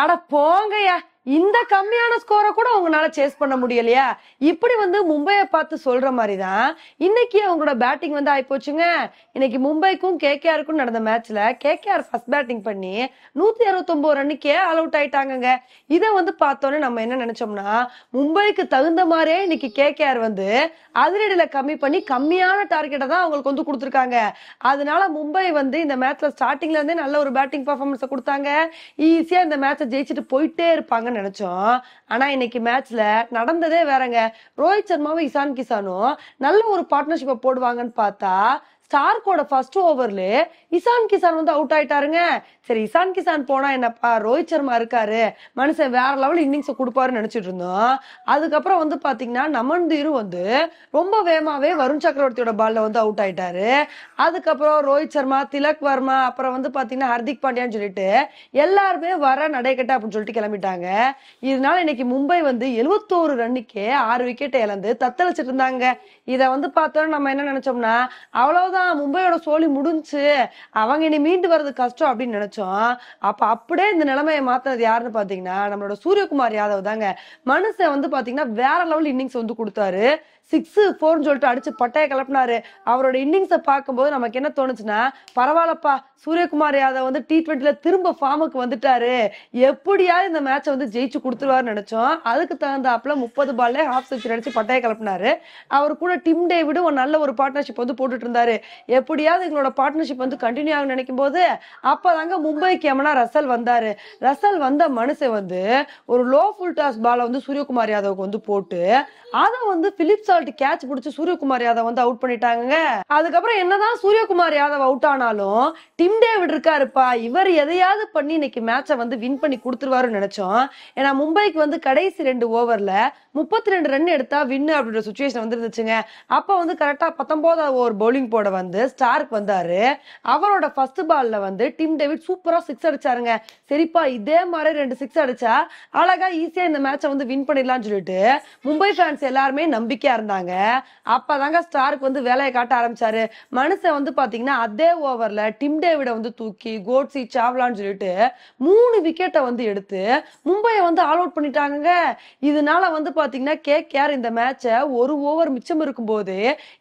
அட போங்கய்யா இந்த கம்மியான ஸ்கோரை கூட அவங்களால சேஸ் பண்ண முடியலையா இப்படி வந்து மும்பையை பார்த்து சொல்ற மாதிரி தான் இன்னைக்கு அவங்களோட பேட்டிங் வந்து ஆயிப்போச்சுங்க இன்னைக்கு மும்பைக்கும் கேகேஆருக்கும் நடந்த மேட்ச்ல கேகேஆர் ஃபர்ஸ்ட் பேட்டிங் பண்ணி நூத்தி அறுபத்தொன்பது ரன்னுக்கே ஆல் அவுட் ஆயிட்டாங்க இதை வந்து பார்த்தோன்னே நம்ம என்ன நினைச்சோம்னா மும்பைக்கு தகுந்த மாதிரியே இன்னைக்கு கேகேஆர் வந்து அதிரடியில கம்மி பண்ணி கம்மியான டார்கெட்டை தான் அவங்களுக்கு வந்து கொடுத்துருக்காங்க அதனால மும்பை வந்து இந்த மேட்ச்ல ஸ்டார்டிங்ல இருந்தே நல்ல ஒரு பேட்டிங் பர்ஃபார்மன்ஸை கொடுத்தாங்க ஈஸியா இந்த மேட்சை ஜெயிச்சுட்டு போயிட்டே இருப்பாங்க தான் நினைச்சோம் ஆனா இன்னைக்கு மேட்ச்ல நடந்ததே வேறங்க ரோஹித் சர்மாவும் இசான் கிசானும் நல்ல ஒரு பார்ட்னர்ஷிப்பை போடுவாங்கன்னு பார்த்தா ஸ்டார்க்கோட ஃபர்ஸ்ட் ஓவர்ல இசான் கிசான் வந்து அவுட் ஆயிட்டாருங்க சரி இசான் கிசான் போனா என்னப்பா ரோஹித் சர்மா இருக்காரு மனுஷன் வேற லெவல் இன்னிங்ஸ் கொடுப்பாருன்னு நினைச்சிட்டு இருந்தோம் அதுக்கப்புறம் வந்து பாத்தீங்கன்னா நமன் தீரு வந்து ரொம்ப வேகமாவே வருண் சக்கரவர்த்தியோட பால்ல வந்து அவுட் ஆயிட்டாரு அதுக்கப்புறம் ரோஹித் சர்மா திலக் வர்மா அப்புறம் வந்து பாத்தீங்கன்னா ஹர்திக் பாண்டியான்னு சொல்லிட்டு எல்லாருமே வர நடைக்கட்ட அப்படின்னு சொல்லிட்டு கிளம்பிட்டாங்க இதனால இன்னைக்கு மும்பை வந்து எழுவத்தோரு ரன்னுக்கே ஆறு விக்கெட்டை இழந்து தத்தளிச்சிட்டு இருந்தாங்க இதை வந்து பார்த்தோம்னா நம்ம என்ன நினைச்சோம்னா அவ்வளவுதான் மும்பையோட சோழி முடிஞ்சு அவங்க இனி மீண்டு வர்றது கஷ்டம் அப்படின்னு நினைச்சோம் அப்ப அப்படியே இந்த நிலைமையை மாத்தினது யாருன்னு பாத்தீங்கன்னா நம்மளோட சூரியகுமார் யாதவ் தாங்க மனுஷன் வந்து பாத்தீங்கன்னா வேற லெவல் இன்னிங்ஸ் வந்து கொடுத்தாரு சிக்ஸ் ஃபோர்னு சொல்லிட்டு அடிச்சு பட்டையை கிளப்பினாரு அவரோட இன்னிங்ஸை பார்க்கும்போது நமக்கு என்ன தோணுச்சுன்னா பரவாயில்லப்பா சூரியகுமார் யாதவ் வந்து டி ட்வெண்ட்டில திரும்ப ஃபார்முக்கு வந்துட்டாரு எப்படியாவது இந்த மேட்சை வந்து ஜெயிச்சு கொடுத்துருவாருன்னு நினைச்சோம் அதுக்கு தகுந்தாப்புல முப்பது பால்ல ஹாஃப் செஞ்சு அடிச்சு பட்டையை கிளப்பினாரு அவர் கூட டிம் டேவிடும் ஒரு நல்ல ஒரு பார்ட்னர்ஷிப் வந்து போட்டுட்டு இருந்தாரு எப்படியாவது எங்களோட பார்ட்னர்ஷிப் வந்து கண்டினியூ ஆகும் நினைக்கும் போது அப்பதாங்க மும்பை கேமனா ரசல் வந்தாரு ரசல் வந்த மனுஷன் வந்து ஒரு லோ ஃபுல் டாஸ் பாலை வந்து சூரியகுமார் யாதவுக்கு வந்து போட்டு அதை வந்து பிலிப் சால்ட் கேட்ச் பிடிச்சி சூரியகுமார் யாதவ் வந்து அவுட் பண்ணிட்டாங்க அதுக்கப்புறம் என்னதான் சூரியகுமார் யாதவ் அவுட் ஆனாலும் டிம் டேவிட் இருக்காருப்பா இவர் எதையாவது பண்ணி இன்னைக்கு மேட்சை வந்து வின் பண்ணி கொடுத்துருவாருன்னு நினைச்சோம் ஏன்னா மும்பைக்கு வந்து கடைசி ரெண்டு ஓவர்ல முப்பத்தி ரெண்டு ரன் எடுத்தா வின்னு அப்படின்ற சுச்சுவேஷன் வந்துருந்துச்சுங்க அப்போ வந்து கரெக்டாக பத்தொன்பதாவது ஓவர் பவுலிங் போட வந்து ஸ்டார்க் வந்தாரு அவரோட ஃபர்ஸ்ட் பால்ல வந்து டிம் டேவிட் சூப்பராக சிக்ஸ் அடிச்சாருங்க சரிப்பா இதே மாதிரி ரெண்டு சிக்ஸ் அடிச்சா அழகா ஈஸியா இந்த மேட்சை வந்து வின் பண்ணிடலாம்னு சொல்லிட்டு மும்பை ஃபேன்ஸ் எல்லாருமே நம்பிக்கையா இருந்தாங்க அப்பதாங்க ஸ்டார்க் வந்து வேலையை காட்ட ஆரம்பிச்சாரு மனுஷன் வந்து பாத்தீங்கன்னா அதே ஓவர்ல டிம் டேவிட வந்து தூக்கி கோட்ஸி சாவ்லான்னு சொல்லிட்டு மூணு விக்கெட்டை வந்து எடுத்து மும்பையை வந்து ஆல் அவுட் பண்ணிட்டாங்க இதனால வந்து பாத்தீங்கன்னா கே கேஆர் இந்த மேட்சை ஒரு ஓவர் மிச்சம் இருக்கும்போது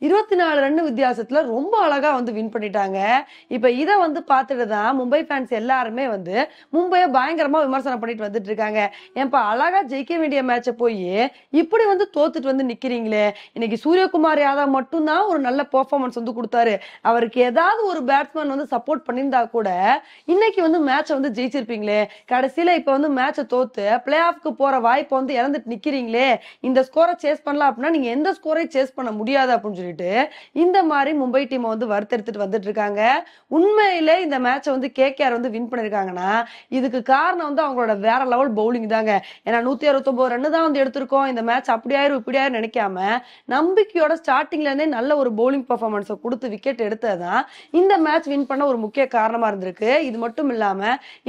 இருபத்தி நாலு ரன் வித்தியாசத்துல ரொம்ப அழகா வந்து வின் பண்ணிட்டாங்க இப்ப இதை வந்து பார்த்துட்டு தான் மும்பை ஃபேன்ஸ் எல்லாருமே வந்து மும்பையை பயங்கரமா விமர்சனம் பண்ணிட்டு வந்துட்டு இருக்காங்க ஏன்பா அழகா ஜெயிக்க வேண்டிய மேட்சை போய் இப்படி வந்து தோத்துட்டு வந்து நிக்கிறீங்களே இன்னைக்கு சூரியகுமார் யாதவ் மட்டும்தான் ஒரு நல்ல பெர்ஃபார்மன்ஸ் வந்து கொடுத்தாரு அவருக்கு ஏதாவது ஒரு பேட்ஸ்மேன் வந்து சப்போர்ட் பண்ணியிருந்தா கூட இன்னைக்கு வந்து மேட்சை வந்து ஜெயிச்சிருப்பீங்களே கடைசியில இப்ப வந்து மேட்சை தோத்து பிளே ஆஃப்க்கு போற வாய்ப்பை வந்து இறந்துட்டு நிக்கிறீங்களே இந்த ஸ்கோரை சேஸ் பண்ணலாம் அப்படின்னா நீங்க எந்த ஸ்கோரை சேஸ் பண்ண முடியாது அப்படின்னு சொல்லிட்டு இந்த மாதிரி மும்பை டீமை வந்து வறுத்தெடுத்துட்டு வந்துட்டு இருக்காங்க உண்மையிலே இந்த மேட்சை வந்து கேகேஆர் வந்து வின் பண்ணிருக்காங்கன்னா இதுக்கு காரணம் வந்து அவங்களோட வேற லெவல் பவுலிங் தாங்க ஏன்னா நூத்தி அறுபத்தொன்பது ரன் தான் வந்து எடுத்திருக்கோம் இந்த மேட்ச் அப்படியாயிரும் இப்படியாயிரும் நினைக்காம நம்பிக்கையோட ஸ்டார்டிங்ல இருந்தே நல்ல ஒரு பவுலிங் பர்ஃபார்மன்ஸை கொடுத்து விக்கெட் எடுத்ததுதான் இந்த மேட்ச் வின் பண்ண ஒரு முக்கிய காரணமா இருந்திருக்கு இது மட்டும் இல்லாம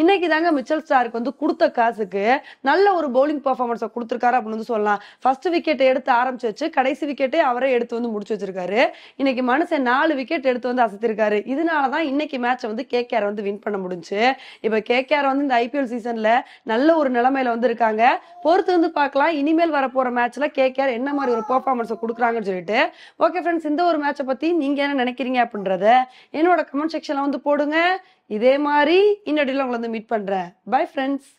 இன்னைக்கு தாங்க மிச்சல் ஸ்டாருக்கு வந்து கொடுத்த காசுக்கு நல்ல ஒரு பவுலிங் பர்ஃபார்மன்ஸை கொடுத்துருக்காரு அப்படின்னு வந்து சொல்லலாம் ஓகேவா ஃபர்ஸ்ட் விக்கெட் எடுத்து ஆரம்பிச்சு வச்சு கடைசி விக்கெட்டே அவரே எடுத்து வந்து முடிச்சு வச்சிருக்காரு இன்னைக்கு மனுஷன் நாலு விக்கெட் எடுத்து வந்து அசத்திருக்காரு இதனால தான் இன்னைக்கு மேட்ச் வந்து கேகேஆர் வந்து வின் பண்ண முடிஞ்சு இப்போ கேகேஆர் வந்து இந்த ஐபிஎல் சீசன்ல நல்ல ஒரு நிலைமையில வந்து இருக்காங்க பொறுத்து வந்து பார்க்கலாம் இனிமேல் வர போற மேட்ச்ல கேகேஆர் என்ன மாதிரி ஒரு பெர்ஃபார்மன்ஸ் கொடுக்குறாங்கன்னு சொல்லிட்டு ஓகே ஃப்ரெண்ட்ஸ் இந்த ஒரு மேட்சை பத்தி நீங்க என்ன நினைக்கிறீங்க அப்படின்றத என்னோட கமெண்ட் செக்ஷன்ல வந்து போடுங்க இதே மாதிரி இன்னடியில் உங்களை வந்து மீட் பண்றேன் பை ஃப்ரெண்ட்ஸ்